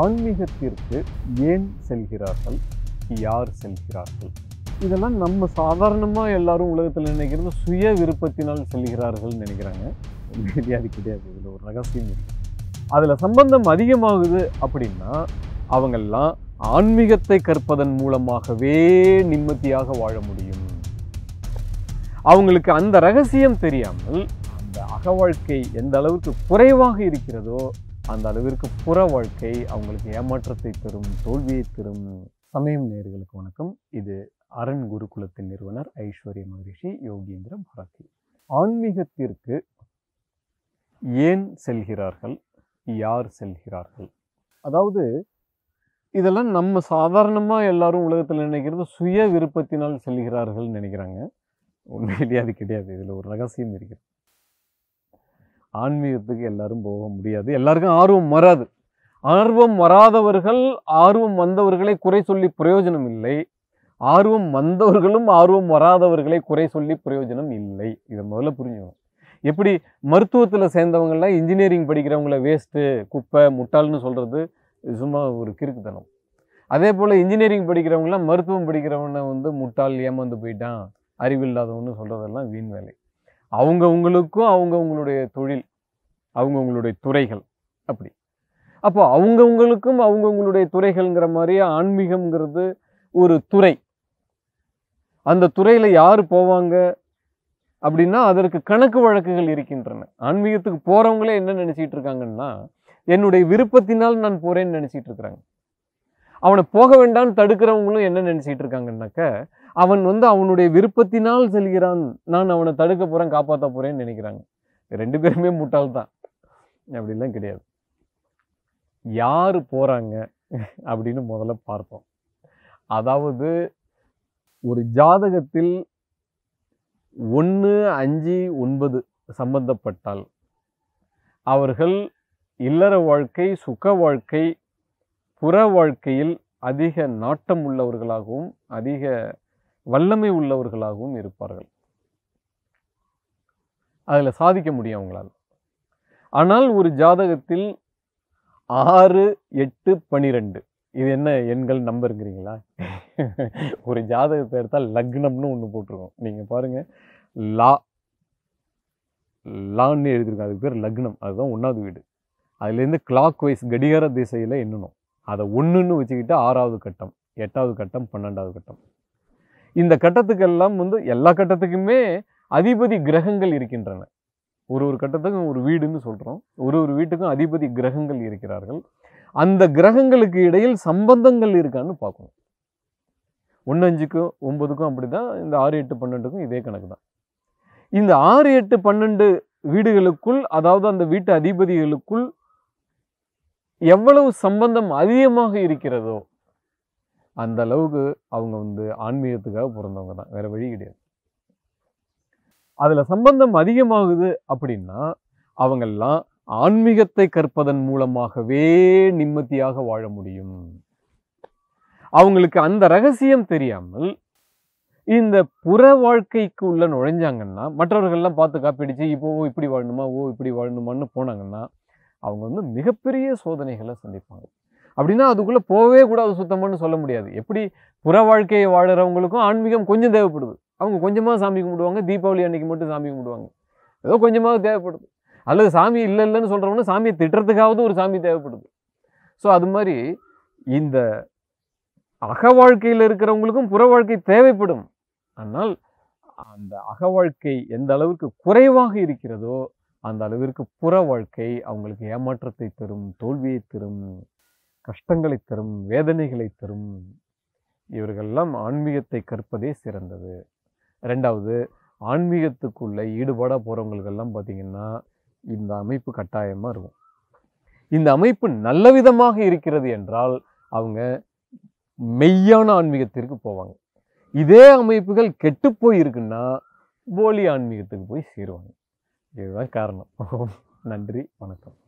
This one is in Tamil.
ஆன்மீகத்திற்கு ஏன் செல்கிறார்கள் யார் செல்கிறார்கள் இதெல்லாம் நம்ம சாதாரணமாக எல்லாரும் உலகத்தில் நினைக்கிறது சுய விருப்பத்தினால் செல்கிறார்கள்னு நினைக்கிறாங்க கிடையாது கிடையாது இதில் ஒரு ரகசியம் இருக்குது அதில் சம்பந்தம் அதிகமாகுது அப்படின்னா அவங்கெல்லாம் ஆன்மீகத்தை கற்பதன் மூலமாகவே நிம்மதியாக வாழ முடியும் அவங்களுக்கு அந்த ரகசியம் தெரியாமல் அந்த அகவாழ்க்கை எந்த அளவுக்கு குறைவாக இருக்கிறதோ அந்த அளவிற்கு புற வாழ்க்கை அவங்களுக்கு ஏமாற்றத்தை தரும் தோல்வியை தரும் சமயம் நேர்களுக்கு வணக்கம் இது அரண் குருகுலத்தின் நிறுவனர் ஐஸ்வர்ய மகரிஷி யோகேந்திர பாரதி ஆன்மீகத்திற்கு ஏன் செல்கிறார்கள் யார் செல்கிறார்கள் அதாவது இதெல்லாம் நம்ம சாதாரணமாக எல்லாரும் உலகத்தில் நினைக்கிறது சுய விருப்பத்தினால் செல்கிறார்கள் நினைக்கிறாங்க உண்மையிலேயே அது கிடையாது இதில் ஒரு ரகசியம் இருக்கிறது ஆன்மீகத்துக்கு எல்லாரும் போக முடியாது எல்லாருக்கும் ஆர்வம் வராது ஆர்வம் வராதவர்கள் ஆர்வம் வந்தவர்களை குறை சொல்லி பிரயோஜனம் இல்லை ஆர்வம் வந்தவர்களும் ஆர்வம் வராதவர்களை குறை சொல்லி பிரயோஜனம் இல்லை இதை முதல்ல புரிஞ்சுக்கணும் எப்படி மருத்துவத்தில் சேர்ந்தவங்கள்லாம் இன்ஜினியரிங் படிக்கிறவங்கள வேஸ்ட்டு குப்பை முட்டாள்னு சொல்கிறது சும்மா ஒரு கிறுக்குத்தனம் அதே போல் இன்ஜினியரிங் படிக்கிறவங்களாம் மருத்துவம் படிக்கிறவனை வந்து முட்டாள் ஏமாந்து போயிட்டான் அறிவில்லாதவன்னு சொல்கிறதெல்லாம் வீண் வேலை அவங்கவுங்களுக்கும் அவங்கவுங்களுடைய தொழில் அவங்கவுங்களுடைய துறைகள் அப்படி அப்போ அவங்கவுங்களுக்கும் அவங்கவுங்களுடைய துறைகள்ங்கிற மாதிரி ஆன்மீகம்ங்கிறது ஒரு துறை அந்த துறையில் யார் போவாங்க அப்படின்னா அதற்கு கணக்கு வழக்குகள் இருக்கின்றன ஆன்மீகத்துக்கு போகிறவங்களே என்ன நினச்சிட்டு இருக்காங்கன்னா என்னுடைய விருப்பத்தினால் நான் போகிறேன்னு நினச்சிட்டு இருக்கிறாங்க அவனை போக வேண்டாம்னு தடுக்கிறவங்களும் என்ன நினச்சிட்டு இருக்காங்கன்னாக்க அவன் வந்து அவனுடைய விருப்பத்தினால் செல்கிறான் நான் அவனை தடுக்க போகிறேன் காப்பாற்ற போகிறேன்னு நினைக்கிறாங்க ரெண்டு பேருமே முட்டாள் அப்படிலாம் கிடையாது யார் போகிறாங்க அப்படின்னு முதல்ல பார்ப்போம் அதாவது ஒரு ஜாதகத்தில் ஒன்று அஞ்சு ஒன்பது சம்பந்தப்பட்டால் அவர்கள் இல்லற வாழ்க்கை சுக வாழ்க்கை புற வாழ்க்கையில் அதிக நாட்டம் உள்ளவர்களாகவும் அதிக வல்லமை உள்ளவர்களாகவும் இருப்பார்கள் அதில் சாதிக்க முடியும் அவங்களால் ஆனால் ஒரு ஜாதகத்தில் ஆறு எட்டு பனிரெண்டு இது என்ன எண்கள் நம்பருங்கிறீங்களா ஒரு ஜாதகத்தை எடுத்தால் லக்னம்னு ஒன்று போட்டிருக்கோம் நீங்கள் பாருங்கள் லா லான்னு எழுதியிருக்கோம் அதுக்கு பேர் லக்னம் அதுதான் ஒன்றாவது வீடு அதுலேருந்து கிளாக் வைஸ் கடிகார திசையில் எண்ணணும் அதை ஒன்றுன்னு வச்சுக்கிட்டு ஆறாவது கட்டம் எட்டாவது கட்டம் பன்னெண்டாவது கட்டம் இந்த கட்டத்துக்கெல்லாம் வந்து எல்லா கட்டத்துக்குமே அதிபதி கிரகங்கள் இருக்கின்றன ஒரு ஒரு கட்டத்துக்கும் ஒரு வீடுன்னு சொல்கிறோம் ஒரு ஒரு வீட்டுக்கும் அதிபதி கிரகங்கள் இருக்கிறார்கள் அந்த கிரகங்களுக்கு இடையில் சம்பந்தங்கள் இருக்கான்னு பார்க்கணும் ஒன்று அஞ்சுக்கும் ஒம்பதுக்கும் அப்படி தான் இந்த ஆறு எட்டு பன்னெண்டுக்கும் இதே கணக்கு தான் இந்த ஆறு எட்டு பன்னெண்டு வீடுகளுக்குள் அதாவது அந்த வீட்டு அதிபதிகளுக்குள் எவ்வளவு சம்பந்தம் அதிகமாக இருக்கிறதோ அந்த அளவுக்கு அவங்க வந்து ஆன்மீகத்துக்காக பிறந்தவங்க தான் வேறு வழி கிடையாது அதில் சம்பந்தம் அதிகமாகுது அப்படின்னா அவங்கெல்லாம் ஆன்மீகத்தை கற்பதன் மூலமாகவே நிம்மதியாக வாழ முடியும் அவங்களுக்கு அந்த ரகசியம் தெரியாமல் இந்த புற வாழ்க்கைக்கு உள்ள நுழைஞ்சாங்கன்னா மற்றவர்கள்லாம் பார்த்து காப்பிடிச்சு இப்போ ஓ இப்படி வாழணுமா ஓ இப்படி வாழணுமான்னு போனாங்கன்னா அவங்க வந்து மிகப்பெரிய சோதனைகளை சந்திப்பாங்க அப்படின்னா அதுக்குள்ளே போகவே கூடாது சுத்தம்னு சொல்ல முடியாது எப்படி புற வாழ்க்கையை வாழ்கிறவங்களுக்கும் ஆன்மீகம் கொஞ்சம் தேவைப்படுது அவங்க கொஞ்சமாக சாமி கும்பிடுவாங்க தீபாவளி அன்னைக்கு மட்டும் சாமி கும்பிடுவாங்க ஏதோ கொஞ்சமாக தேவைப்படுது அல்லது சாமி இல்லை இல்லைன்னு சொல்கிறவங்க சாமியை திட்டுறதுக்காவது ஒரு சாமி தேவைப்படுது ஸோ அது மாதிரி இந்த அக வாழ்க்கையில் இருக்கிறவங்களுக்கும் புற வாழ்க்கை தேவைப்படும் ஆனால் அந்த அக வாழ்க்கை எந்த அளவிற்கு குறைவாக இருக்கிறதோ அந்த அளவிற்கு புற வாழ்க்கை அவங்களுக்கு ஏமாற்றத்தை தரும் தோல்வியை தரும் கஷ்டங்களை தரும் வேதனைகளை தரும் இவர்கள்லாம் ஆன்மீகத்தை கற்பதே சிறந்தது ரெண்டாவது ஆன்மீகத்துக்குள்ளே ஈடுபாடாக போகிறவங்களுக்கெல்லாம் பார்த்திங்கன்னா இந்த அமைப்பு கட்டாயமாக இருக்கும் இந்த அமைப்பு நல்ல விதமாக இருக்கிறது என்றால் அவங்க மெய்யான ஆன்மீகத்திற்கு போவாங்க இதே அமைப்புகள் கெட்டு இருக்குன்னா போலி ஆன்மீகத்துக்கு போய் சேருவாங்க இதுதான் காரணம் நன்றி வணக்கம்